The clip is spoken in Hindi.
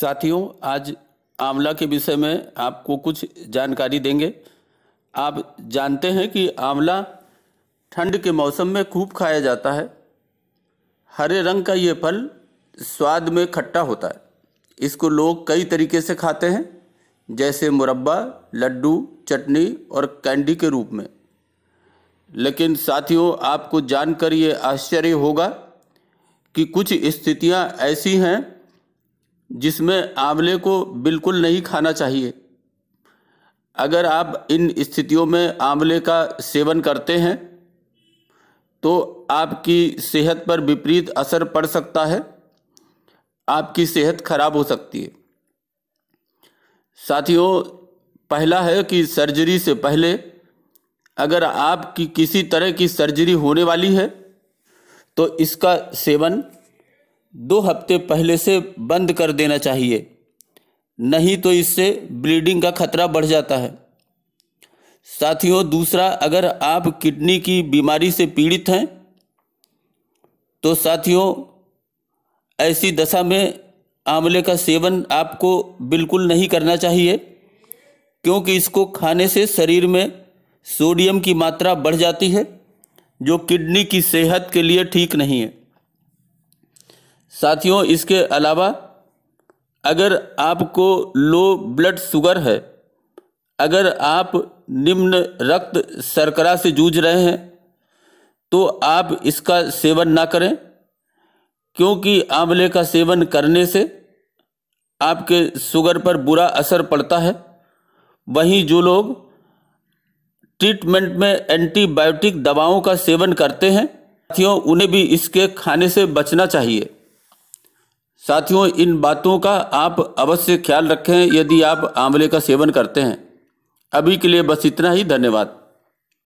साथियों आज आंवला के विषय में आपको कुछ जानकारी देंगे आप जानते हैं कि आंवला ठंड के मौसम में खूब खाया जाता है हरे रंग का ये फल स्वाद में खट्टा होता है इसको लोग कई तरीके से खाते हैं जैसे मुरब्बा लड्डू चटनी और कैंडी के रूप में लेकिन साथियों आपको जानकर ये आश्चर्य होगा कि कुछ स्थितियां ऐसी हैं जिसमें आंवले को बिल्कुल नहीं खाना चाहिए अगर आप इन स्थितियों में आंवले का सेवन करते हैं तो आपकी सेहत पर विपरीत असर पड़ सकता है आपकी सेहत खराब हो सकती है साथियों पहला है कि सर्जरी से पहले अगर आपकी किसी तरह की सर्जरी होने वाली है तो इसका सेवन दो हफ्ते पहले से बंद कर देना चाहिए नहीं तो इससे ब्लीडिंग का खतरा बढ़ जाता है साथियों दूसरा अगर आप किडनी की बीमारी से पीड़ित हैं तो साथियों ऐसी दशा में आंवले का सेवन आपको बिल्कुल नहीं करना चाहिए क्योंकि इसको खाने से शरीर में सोडियम की मात्रा बढ़ जाती है जो किडनी की सेहत के लिए ठीक नहीं है साथियों इसके अलावा अगर आपको लो ब्लड शुगर है अगर आप निम्न रक्त शर्करा से जूझ रहे हैं तो आप इसका सेवन ना करें क्योंकि आंवले का सेवन करने से आपके शुगर पर बुरा असर पड़ता है वहीं जो लोग ट्रीटमेंट में एंटीबायोटिक दवाओं का सेवन करते हैं साथियों उन्हें भी इसके खाने से बचना चाहिए साथियों इन बातों का आप अवश्य ख्याल रखें यदि आप आंवले का सेवन करते हैं अभी के लिए बस इतना ही धन्यवाद